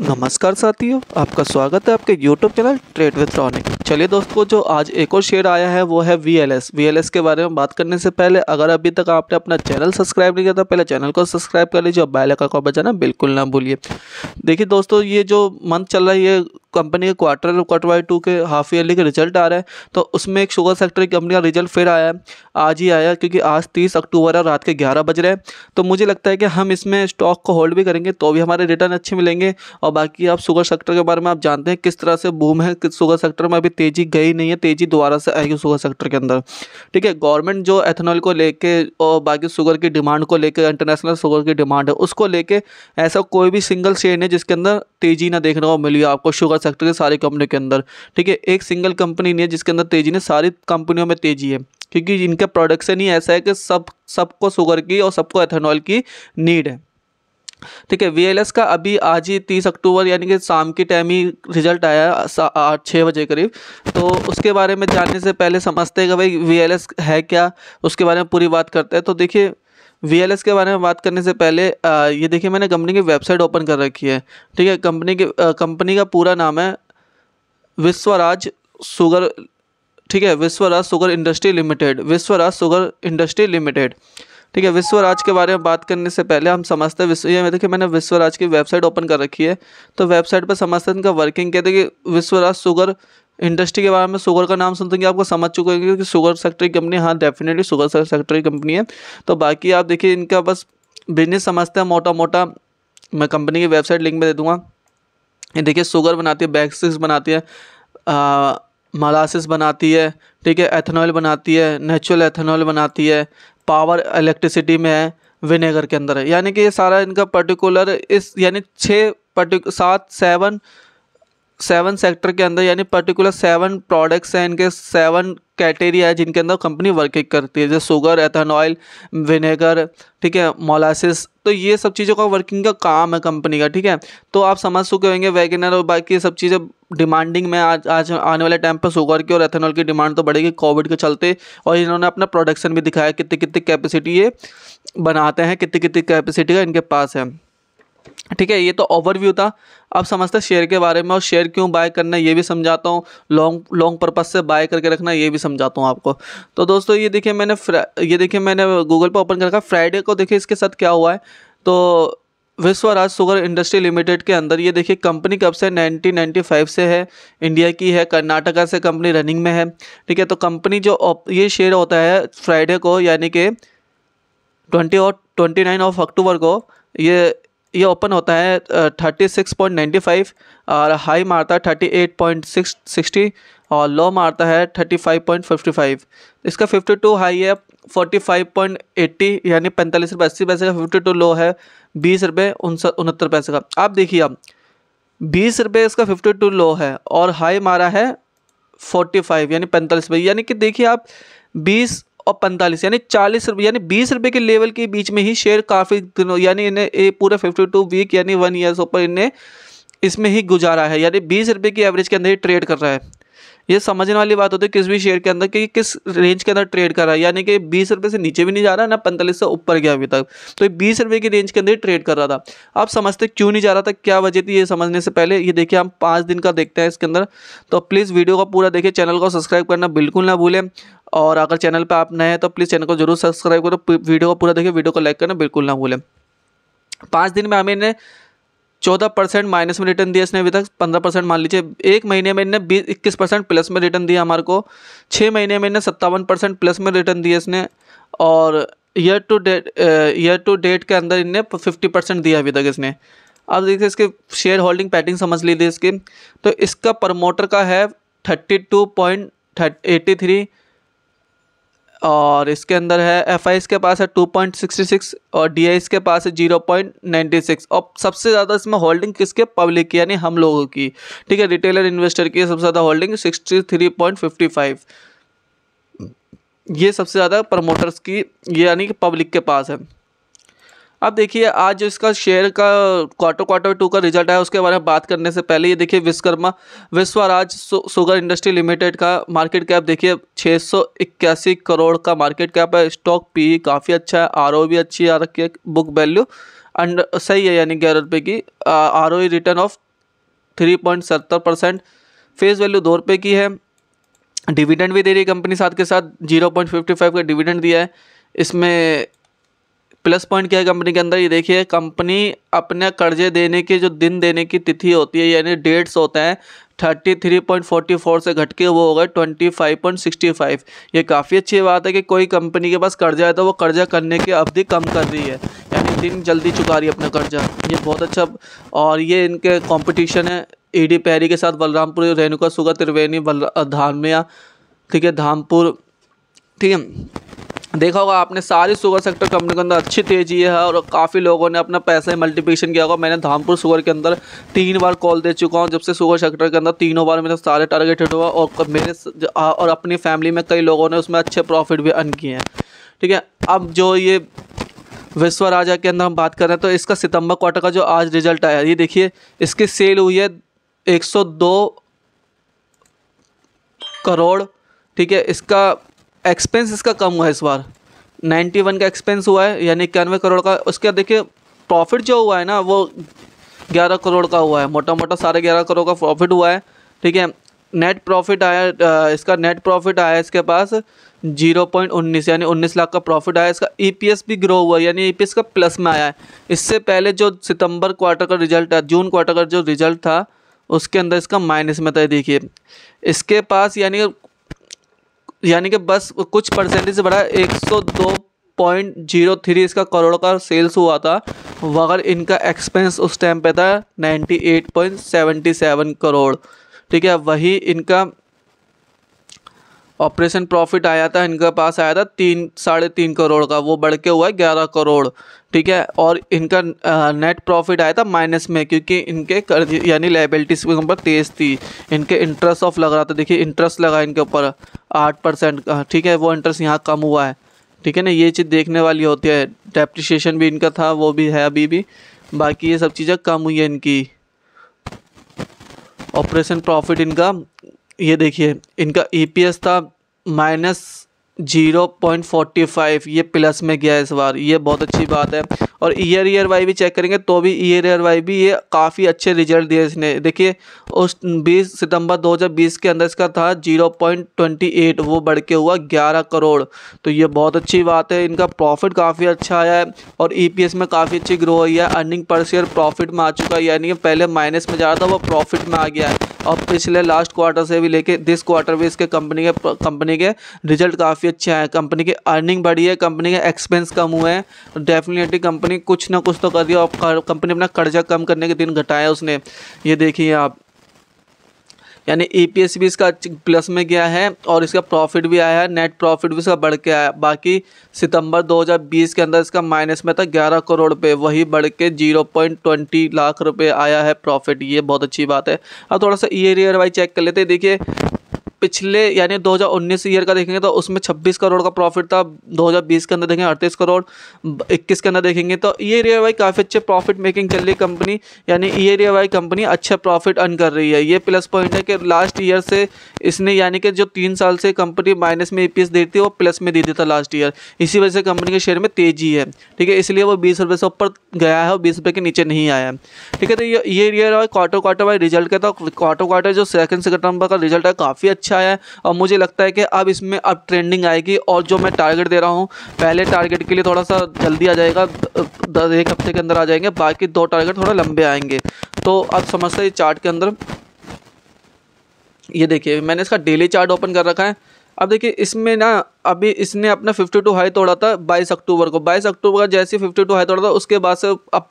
नमस्कार साथियों आपका स्वागत है आपके YouTube channel trade with Ronik चलिए दोस्तों जो आज एक और शेयर आया है वो है VLS VLS के बारे में बात करने से पहले अगर अभी तक आपने अपना चैनल सब्सक्राइब नहीं किया था तो पहले चैनल को सब्सक्राइब कर लीजिए और बैल का को बजाना बिल्कुल ना भूलिए देखिए दोस्तों ये जो मंथ चल रहा है ये कंपनी के क्वार्टर क्वार्टर वाई टू के हाफ ईयरली के रिजल्ट आ रहे हैं तो उसमें एक शुगर सेक्टर की कंपनी का रिजल्ट फिर आया है आज ही आया क्योंकि आज तीस अक्टूबर है रात के ग्यारह बज रहे हैं तो मुझे लगता है कि हम इसमें स्टॉक को होल्ड भी करेंगे तो भी हमारे रिटर्न अच्छे मिलेंगे और बाकी आप शुगर सेक्टर के बारे में आप जानते हैं किस तरह से बूम है किस शुगर सेक्टर में अभी तेज़ी गई नहीं है तेज़ी दोबारा से आएगी शुगर सेक्टर के अंदर ठीक है गवर्नमेंट जो एथेनॉल को लेके और बाकी शुगर की डिमांड को लेकर इंटरनेशनल शुगर की डिमांड है उसको लेके ऐसा कोई भी सिंगल शेयर है जिसके अंदर तेज़ी ना देखने को मिली आपको शुगर सेक्टर की सारी कंपनी के अंदर ठीक है एक सिंगल कंपनी नहीं है जिसके अंदर तेज़ी नहीं सारी कंपनियों में तेज़ी है क्योंकि इनका प्रोडक्शन ही ऐसा है कि सब सबको शुगर की और सबको एथेनॉल की नीड है ठीक है वी का अभी आज ही तीस अक्टूबर यानी कि शाम के टाइम ही रिजल्ट आया आठ छः बजे करीब तो उसके बारे में जानने से पहले समझते हैं कि भाई वी है क्या उसके बारे में पूरी बात करते हैं तो देखिए वी एल एस के बारे में बात करने से पहले आ, ये देखिए मैंने कंपनी की वेबसाइट ओपन कर रखी है ठीक है कंपनी के कंपनी का पूरा नाम है विश्वराज सुगर ठीक है Vishwaraj sugar industry limited Vishwaraj sugar industry limited ठीक है विश्वराज के बारे में बात करने से पहले हम समझते हैं विश्व ये देखिए मैंने विश्वराज की वेबसाइट ओपन कर रखी है तो वेबसाइट पर समझते हैं इनका वर्किंग कहते हैं कि विश्वराज शुगर इंडस्ट्री के बारे में शुगर का नाम सुनते हैं आपको समझ चुके होंगे क्योंकि शुगर सेक्टर की कंपनी हाँ डेफिनेटली शुगर सेक्टर की कंपनी है तो बाकी आप देखिए इनका बस बिजनेस समझते हैं मोटा मोटा मैं कंपनी की वेबसाइट लिंक में दे दूँगा ये देखिए शुगर बनाती है बैग बनाती है मलासिस बनाती है ठीक है एथेनॉल बनाती है नेचुरल एथेनॉल बनाती है पावर इलेक्ट्रिसिटी में है विनेगर के अंदर है यानी कि ये सारा इनका पर्टिकुलर इस यानी छः पर्टिक सात सेवन सेवन सेक्टर के अंदर यानी पर्टिकुलर सेवन प्रोडक्ट्स हैं इनके सेवन कैटेरिया है जिनके अंदर कंपनी वर्किंग करती है जैसे शुगर एथानॉयल विनेगर ठीक है मोलासिस तो ये सब चीज़ों का वर्किंग का काम है कंपनी का ठीक है तो आप समझ चुके होंगे वैगनर और बाकी ये सब चीज़ें डिमांडिंग में आज आज आने वाले टाइम पर शुगर की और एथेनॉल की डिमांड तो बढ़ेगी कोविड के चलते और इन्होंने अपना प्रोडक्शन भी दिखाया कितनी कितनी कैपेसिटी ये बनाते हैं कितनी कितनी कैपेसिटी का इनके पास है ठीक है ये तो ओवरव्यू था अब समझते हैं शेयर के बारे में और शेयर क्यों बाय करना ये भी समझाता हूँ लॉन्ग लॉन्ग पर्पज़ से बाय करके रखना ये भी समझाता हूँ आपको तो दोस्तों ये देखिए मैंने ये देखिए मैंने गूगल पर ओपन कर रखा फ्राइडे को देखिए इसके साथ क्या हुआ है तो विश्व राज सुगर इंडस्ट्री लिमिटेड के अंदर ये देखिए कंपनी कब से 1995 से है इंडिया की है कर्नाटका से कंपनी रनिंग में है ठीक है तो कंपनी जो ये शेयर होता है फ्राइडे को यानी कि ट्वेंटी और ट्वेंटी नाइन ऑफ अक्टूबर को ये ये ओपन होता है thirty six point ninety five और हाई मारता है thirty eight point six sixty और लो मारता है thirty five point fifty five इसका फिफ्टी टू हाई है फोर्टी फाइव पॉइंट एट्टी यानी पैंतालीस रुपये अस्सी पैसे का फिफ्टी टू लो है बीस रुपये उनहत्तर पैसे का आप देखिए आप बीस रुपये इसका फिफ्टी टू लो है और हाई मारा है फोर्टी फाइव यानी पैंतालीस रुपये यानी कि देखिए आप बीस और पैंतालीस यानी चालीस रुपये यानी बीस रुपये के लेवल के बीच में ही शेयर काफ़ी दिनों यानी इन्हें ये पूरा फिफ्टी टू वीक यानी वन ईयर्स ऊपर इन्हें इसमें ही गुजारा है यानी बीस रुपये की एवरेज के अंदर ही ट्रेड कर रहा है ये समझने वाली बात होती है किस भी शेयर के अंदर कि किस रेंज के अंदर ट्रेड कर रहा है यानी कि बीस रुपये से नीचे भी नहीं जा रहा ना पैंतालीस से ऊपर गया अभी तक तो ये बीस रुपये की रेंज के अंदर ही ट्रेड कर रहा था आप समझते क्यों नहीं जा रहा था क्या वजह थी ये समझने से पहले ये देखिए हम पाँच दिन का देखते हैं इसके अंदर तो प्लीज़ वीडियो का पूरा देखिए चैनल को सब्सक्राइब करना बिल्कुल ना भूलें और अगर चैनल पर आप नए हैं तो प्लीज़ चैनल को जरूर सब्सक्राइब करो वीडियो को पूरा देखिए वीडियो को लाइक करना बिल्कुल ना भूलें पाँच दिन में हमें इन्हें चौदह परसेंट माइनस में रिटर्न दिया इसने अभी तक पंद्रह परसेंट मान लीजिए एक महीने में इन्हें बीस इक्कीस परसेंट प्लस में रिटर्न दिया हमारे को छः महीने में इन्हें सत्तावन परसेंट प्लस में रिटर्न दिया इसने और year to date year to date के अंदर इन्हें फिफ्टी परसेंट दिया अभी तक इसने अब देखिए इसके शेयर होल्डिंग पैटिंग समझ लीजिए इसकी तो इसका प्रमोटर का है थर्टी टू पॉइंट थ्री और इसके अंदर है एफ के पास है 2.66 और डी के पास है 0.96 और सबसे ज़्यादा इसमें होल्डिंग किसके पब्लिक की यानी हम लोगों की ठीक है रिटेलर इन्वेस्टर की सबसे ज़्यादा होल्डिंग 63.55 ये सबसे ज़्यादा प्रमोटर्स की यानी कि पब्लिक के पास है अब देखिए आज जो इसका शेयर का क्वार्टर क्वार्टर टू का रिजल्ट आया उसके बारे में बात करने से पहले ये देखिए Vishwakarma Vishwaraj sugar industry limited का मार्केट कैप देखिए छः करोड़ का मार्केट कैप है स्टॉक पी काफ़ी अच्छा है आर भी अच्छी आ रखी है बुक वैल्यू अंड सही है यानी ग्यारह रुपये की R return of three point सत्तर परसेंट फेस वैल्यू दो रुपये की है डिविडेंड भी दे रही है कंपनी साथ के साथ जीरो पॉइंट फिफ्टी फाइव का डिविडेंड दिया है इसमें प्लस पॉइंट क्या है कंपनी के अंदर ये देखिए कंपनी अपने कर्जे देने के जो दिन देने की तिथि होती है यानी डेट्स होते हैं thirty three point forty four से घट के वो हो गए twenty five point sixty five ये काफ़ी अच्छी बात है कि कोई कंपनी के पास कर्जा है तो वो कर्जा करने की अवधि कम कर रही है यानी दिन जल्दी चुका रही है अपना कर्जा ये बहुत अच्छा और ये इनके कॉम्पिटिशन है ई डी पैरी के साथ बलरामपुर रेणुका सुगा त्रिवेणी बल धामिया ठीक है धामपुर ठीक है देखा होगा आपने सारी शुगर सेक्टर कंपनी के अंदर अच्छी तेजी है और काफ़ी लोगों ने अपना ही मल्टीप्लिकेशन किया होगा मैंने धामपुर शुगर के अंदर तीन बार कॉल दे चुका हूँ जब से शुगर सेक्टर के अंदर तीनों बार मेरे सारे टारगेट हिट हुआ और मेरे और अपनी फैमिली में कई लोगों ने उसमें अच्छे प्रॉफिट भी अर्न किए हैं ठीक है अब जो ये विश्व राजा के अंदर हम बात कर रहे हैं तो इसका सितंबर क्वार्टर का जो आज रिजल्ट आया ये देखिए इसकी सेल हुई है 102 करोड़ ठीक है इसका एक्सपेंस इसका कम हुआ है इस बार नाइन्टी वन का एक्सपेंस हुआ है यानी इक्यानवे करोड़ का उसके देखिए प्रॉफिट जो हुआ है ना वो ग्यारह करोड़ का हुआ है मोटा मोटा साढ़े ग्यारह करोड़ का प्रॉफिट हुआ है ठीक है नेट प्रॉफिट आया इसका नेट प्रॉफिट आया इसके पास जीरो पॉइंट उन्नीस यानी उन्नीस लाख का प्रॉफिट आया इसका ईपीएस e भी ग्रो हुआ यानी ईपीएस e का प्लस में आया है इससे पहले जो सितंबर क्वार्टर का रिजल्ट था जून क्वार्टर का जो रिजल्ट था उसके अंदर इसका माइनस में था देखिए इसके पास यानी यानी कि बस कुछ परसेंटेज बढ़ा एक सौ दो पॉइंट जीरो थ्री इसका करोड़ का सेल्स हुआ था मगर इनका एक्सपेंस उस टाइम पे था ninety eight point seventy seven crore ठीक है वही इनका ऑपरेशन प्रॉफिट आया था इनके पास आया था तीन साढ़े तीन करोड़ का वो बढ़ के हुआ है ग्यारह करोड़ ठीक है और इनका नेट प्रॉफिट आया था माइनस में क्योंकि इनके कर्ज यानी लाइबिलिटीज के ऊपर तेज़ थी इनके इंटरेस्ट ऑफ लग रहा था देखिए इंटरेस्ट लगा इनके ऊपर आठ परसेंट का ठीक है वो इंटरेस्ट यहाँ कम हुआ है ठीक है ना ये चीज़ देखने वाली होती है डेप्रिशिएशन भी इनका था वो भी है अभी भी बाकी ये सब चीज़ें कम हुई है इनकी ऑपरेशन प्रॉफिट इनका ये देखिए इनका ई e था minus zero point forty five ये प्लस में गया इस बार ये बहुत अच्छी बात है और ईयर ईयर वाई भी चेक करेंगे तो भी ईयर ईयर वाई भी ये काफ़ी अच्छे रिजल्ट दिए इसने देखिए उस 20 सितंबर 2020 के अंदर इसका था जीरो पॉइंट ट्वेंटी एट वो बढ़ के हुआ ग्यारह करोड़ तो ये बहुत अच्छी बात है इनका प्रॉफिट काफ़ी अच्छा आया है और ई e में काफ़ी अच्छी ग्रो हुई है अर्निंग पर शेयर प्रॉफिट में आ चुका है यानी कि पहले माइनस में जा रहा था वो प्रॉफिट में आ गया है और पिछले लास्ट क्वार्टर से भी लेके दिस क्वार्टर भी इसके कंपनी के कंपनी के रिजल्ट काफ़ी अच्छे हैं कंपनी की अर्निंग बढ़ी है कंपनी के एक्सपेंस कम हुए हैं डेफिनेटली कंपनी कुछ ना कुछ तो कर दिया और कंपनी अपना कर्जा कम करने के दिन घटाया उसने ये देखिए आप यानी ई पी एस भी इसका प्लस में गया है और इसका प्रॉफिट भी आया है नेट प्रॉफिट भी इसका बढ़ के आया बाकी सितंबर 2020 के अंदर इसका माइनस में था 11 करोड़ पे वही बढ़ के 0.20 लाख रुपए आया है प्रॉफिट ये बहुत अच्छी बात है अब थोड़ा सा ईयर ईयर वाई चेक कर लेते हैं देखिए पिछले यानी 2019 ईयर का देखेंगे तो उसमें 26 करोड़ का प्रॉफिट था 2020 के अंदर देखेंगे अड़तीस करोड़ 21 के अंदर देखेंगे तो ये रे वाई काफ़ी अच्छे प्रॉफिट मेकिंग चल रही कंपनी यानी ये रे वाई कंपनी अच्छा प्रॉफिट अर्न कर रही है ये प्लस पॉइंट है कि लास्ट ईयर से इसने यानी कि जो तीन साल से कंपनी माइनस में ई e दे थी वो प्लस में दे था लास्ट ईयर इसी वजह से कंपनी के शेयर में तेजी है ठीक है इसलिए वो बीस रुपये से ऊपर गया है और बीस रुपये के नीचे नहीं आया है ठीक है तो ये ये Y quarter quarter Y result का था क्वार्टर क्वार्टर जो सेकंड सेकंड नंबर का रिजल्ट है काफ़ी अच्छा अच्छा है और मुझे लगता है कि अब इसमें अब ट्रेंडिंग आएगी और जो मैं टारगेट दे रहा हूँ पहले टारगेट के लिए थोड़ा सा जल्दी आ जाएगा दस एक हफ्ते के अंदर आ जाएंगे बाकी दो टारगेट थोड़ा लंबे आएंगे तो अब समझते हैं चार्ट के अंदर ये देखिए मैंने इसका डेली चार्ट ओपन कर रखा है अब देखिए इसमें ना अभी इसने अपना 52 हाई तोड़ा था 22 अक्टूबर को 22 अक्टूबर का जैसे 52 हाई तोड़ा था उसके बाद से अब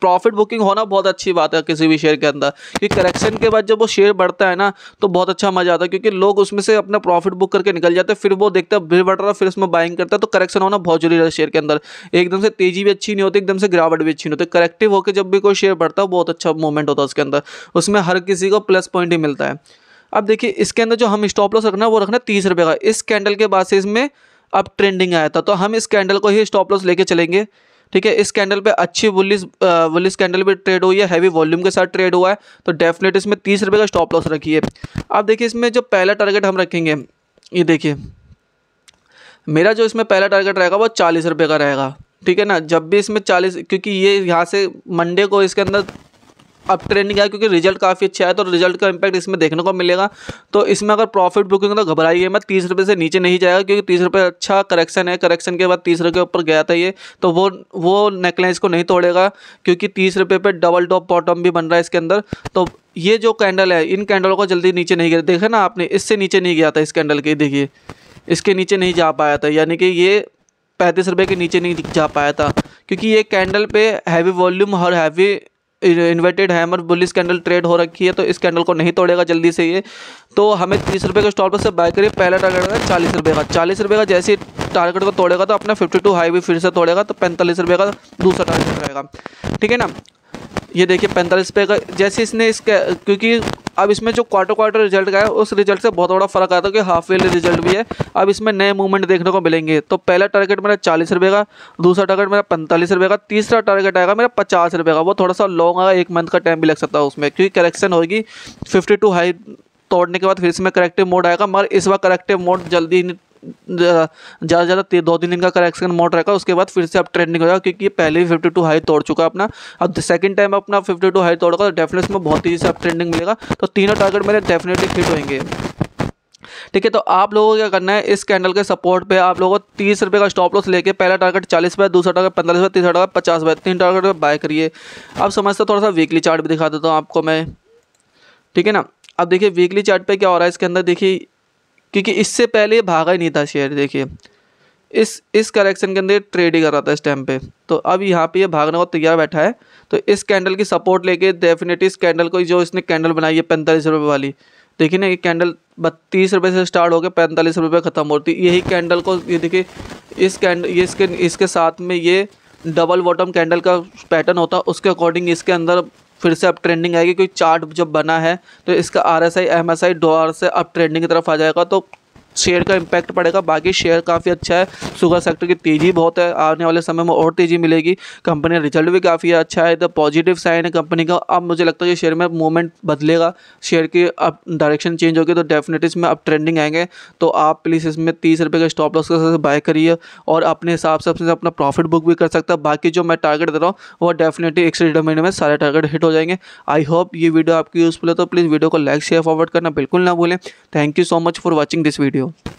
प्रॉफिट बुकिंग होना बहुत अच्छी बात है किसी भी शेयर के अंदर क्योंकि करेक्शन के बाद जब वो शेयर बढ़ता है ना तो बहुत अच्छा मजा आता है क्योंकि लोग उसमें से अपना प्रॉफिट बुक करके निकल जाते हैं फिर वो देखते हैं फिर बढ़ रहा है फिर उसमें बाइंग करता है तो करेक्शन होना बहुत जरूरी है शेयर के अंदर एकदम से तेजी भी अच्छी नहीं होती एकदम से गिरावट भी अच्छी नहीं होती करेक्टिव होकर जब भी कोई शेयर बढ़ता है बहुत अच्छा मूवमेंट होता है उसके अंदर उसमें हर किसी को प्लस पॉइंट ही मिलता है अब देखिए इसके अंदर जो हम स्टॉप लॉस रखना है वो रखना है तीस रुपये का इस कैंडल के बाद से इसमें अब ट्रेंडिंग आया था तो हम इस कैंडल को ही स्टॉप लॉस लेके चलेंगे ठीक है इस कैंडल पे अच्छी बुलिस बुलिस कैंडल पे ट्रेड हुई है हैवी वॉल्यूम के साथ ट्रेड हुआ है तो डेफिनेट इसमें तीस रुपये का स्टॉप लॉस रखिए अब देखिए इसमें जो पहला टारगेट हम रखेंगे ये देखिए मेरा जो इसमें पहला टारगेट रहेगा वो चालीस रुपये का रहेगा ठीक है ना जब भी इसमें चालीस क्योंकि ये यहाँ से मंडे को इसके अंदर अब ट्रेंडिंग है क्योंकि रिजल्ट काफ़ी अच्छा है तो रिजल्ट का इम्पैक्ट इसमें देखने को मिलेगा तो इसमें अगर प्रॉफिट बुकिंग तो घबराइए मैं तीस रुपये से नीचे नहीं जाएगा क्योंकि तीस रुपये अच्छा करेक्शन है करेक्शन के बाद तीस रुपये के ऊपर गया था ये तो वो वो नेकलाइंस को नहीं तोड़ेगा क्योंकि तीस रुपये पर डबल टॉप बॉटम भी बन रहा है इसके अंदर तो ये जो कैंडल है इन कैंडलों को जल्दी नीचे नहीं गया देखा ना आपने इससे नीचे नहीं गया था इस कैंडल के देखिए इसके नीचे नहीं जा पाया था यानी कि ये पैंतीस रुपये के नीचे नहीं जा पाया था क्योंकि ये कैंडल पे हैवी वॉल्यूम और heavy inverted hammer bullish candle trade हो रखी है तो इस कैंडल को नहीं तोड़ेगा जल्दी से ये तो हमें तीस रुपये के स्टॉल पर से बाय करिए पहला टारगेट है चालीस रुपये का चालीस रुपये का जैसे टारगेट को तोड़ेगा तो अपना फिफ्टी टू हाई भी फिर से तोड़ेगा तो पैंतालीस रुपये का दूसरा टारगेट रहेगा ठीक है ना ये देखिए पैंतालीस रुपये का जैसे इसने इसका क्योंकि अब इसमें जो क्वार्टर क्वार्टर रिजल्ट का है उस रिजल्ट से बहुत बड़ा फर्क आता है कि हाफ ईयरली रिजल्ट भी है अब इसमें नए मूवमेंट देखने को मिलेंगे तो पहला टारगेट मेरा चालीस रुपये का दूसरा टारगेट मेरा पैंतालीस रुपये का तीसरा टारगेट आएगा मेरा पचास रुपये का वो थोड़ा सा लॉन्ग आएगा एक मंथ का टाइम भी लग सकता है उसमें क्योंकि करेक्शन होगी फिफ्टी टू हाई तोड़ने के बाद फिर इसमें करेक्टिव मोड आएगा मगर इस बार करेक्टिव मोड जल्दी ज़्यादा ज़्यादा दो तीन दिन का करेक्शन मोड रहेगा उसके बाद फिर से आप ट्रेंडिंग जाएगा क्योंकि ये पहले भी फिफ्टी टू हाई तोड़ चुका है अपना अब सेकंड टाइम अपना फिफ्टी टू हाई तोड़ेगा तो डेफिनेट में बहुत तेज़ी से आप ट्रेंडिंग मिलेगा तो तीनों टारगेट मेरे डेफिनेटली फिट होंगे ठीक है तो आप लोगों को क्या करना है इस कैंडल के सपोर्ट पे आप लोगों को तीस रुपये का स्टॉप लॉस लेके पहला टारगेट चालीस रुपये दूसरा टारगेट पंद्रह रुपये तीसरा टारगेट पचास रुपये तीन टारगेट पर बाय करिए अब समझते थोड़ा सा वीकली चार्ट भी दिखा देता हूँ आपको मैं ठीक है ना अब देखिए वीकली चार्ट पे क्या हो रहा है इसके अंदर देखिए क्योंकि इससे पहले भागा ही नहीं था शेयर देखिए इस इस करेक्शन के अंदर ट्रेड ही कर रहा था इस टाइम पे तो अब यहाँ पे ये भागने को तैयार बैठा है तो इस कैंडल की सपोर्ट लेके डेफिनेटली इस कैंडल को जो इसने कैंडल बनाई है पैंतालीस रुपये वाली देखिए ना ये कैंडल बत्तीस रुपये से स्टार्ट होकर पैंतालीस रुपये ख़त्म होती यही कैंडल को ये देखिए इस कैंडल ये इसके इसके साथ में ये डबल बॉटम कैंडल का पैटर्न होता उसके अकॉर्डिंग इसके अंदर फिर से अब ट्रेंडिंग आएगी क्योंकि चार्ट जब बना है तो इसका R S I M S I dollar से अब ट्रेंडिंग की तरफ आ जाएगा तो शेयर का इम्पैक्ट पड़ेगा बाकी शेयर काफ़ी अच्छा है सुगर सेक्टर की तेज़ी बहुत है आने वाले समय में और तेज़ी मिलेगी कंपनी का रिजल्ट भी काफ़ी अच्छा है तो पॉजिटिव साइन है कंपनी का अब मुझे लगता है कि शेयर में मूवमेंट बदलेगा शेयर की अब डायरेक्शन चेंज होगी तो डेफिनेटली इसमें अब ट्रेंडिंग आएंगे तो आप प्लीज़ इसमें तीस रुपये का स्टॉप लॉस के बाय करिए और अपने हिसाब से अपने अपना प्रॉफिट बुक भी कर सकता है बाकी जो मैं टारगेट दे रहा हूँ वो डेफिनेटली एक से डेढ़ महीने में सारे टारगेट हिट हो जाएंगे आई होप ये वीडियो आपकी यूज़फुल है तो प्लीज़ वीडियो को लाइक शेयर फॉरवर्ड करना बिल्कुल ना भूलें thank you so much for watching this video you.